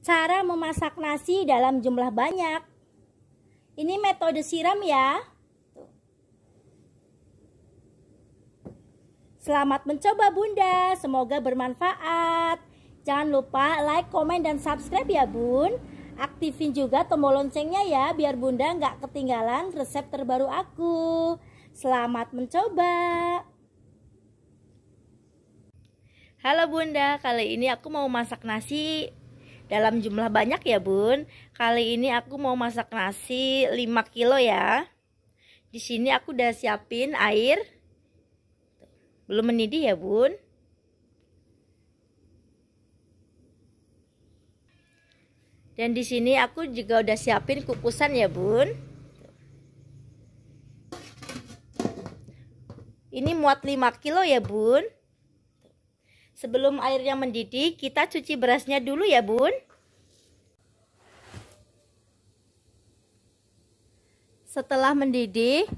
Cara memasak nasi dalam jumlah banyak. Ini metode siram ya. Selamat mencoba Bunda, semoga bermanfaat. Jangan lupa like, komen, dan subscribe ya Bun. Aktifin juga tombol loncengnya ya biar Bunda nggak ketinggalan resep terbaru aku. Selamat mencoba. Halo Bunda, kali ini aku mau masak nasi dalam jumlah banyak ya bun kali ini aku mau masak nasi 5 kilo ya di sini aku udah siapin air belum mendidih ya bun dan di sini aku juga udah siapin kukusan ya bun ini muat 5 kilo ya bun Sebelum airnya mendidih, kita cuci berasnya dulu ya, Bun. Setelah mendidih,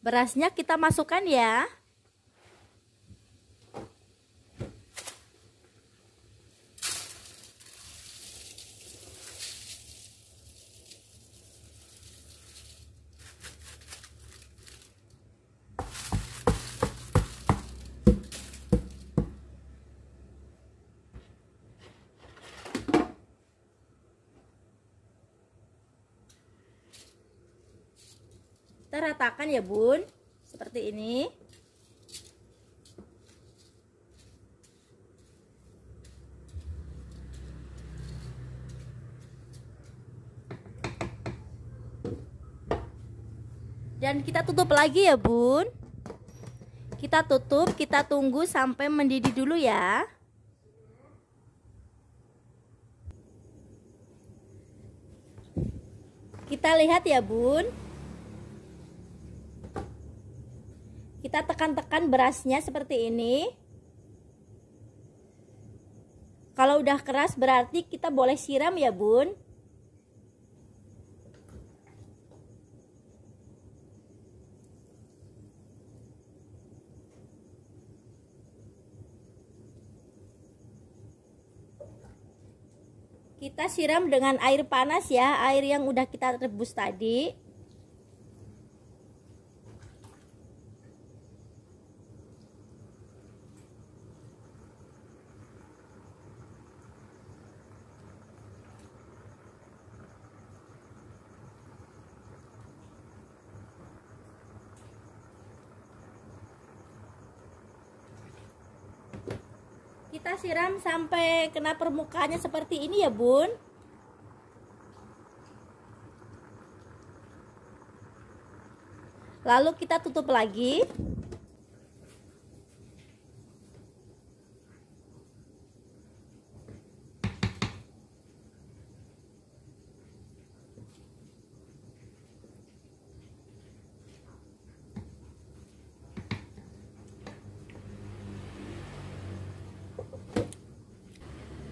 berasnya kita masukkan ya. kita ratakan ya bun seperti ini dan kita tutup lagi ya bun kita tutup kita tunggu sampai mendidih dulu ya kita lihat ya bun kita tekan-tekan berasnya seperti ini kalau udah keras berarti kita boleh siram ya bun kita siram dengan air panas ya air yang udah kita rebus tadi kita siram sampai kena permukaannya seperti ini ya bun lalu kita tutup lagi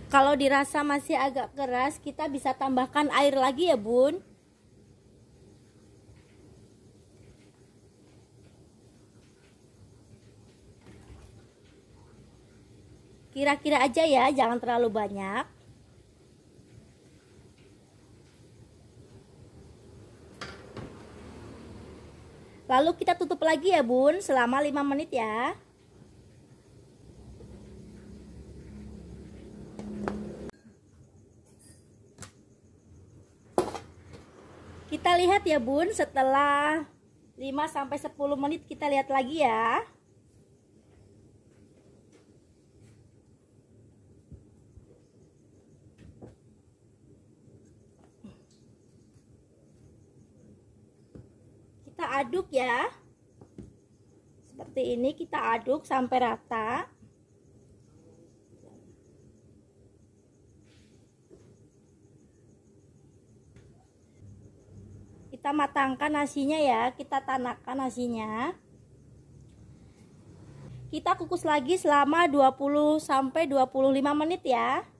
Kalau dirasa masih agak keras, kita bisa tambahkan air lagi ya, Bun. Kira-kira aja ya, jangan terlalu banyak. Lalu kita tutup lagi ya bun selama 5 menit ya Kita lihat ya bun setelah 5 sampai 10 menit kita lihat lagi ya. Kita aduk ya. Seperti ini kita aduk sampai rata. kita matangkan nasinya ya kita tanakkan nasinya kita kukus lagi selama 20 sampai 25 menit ya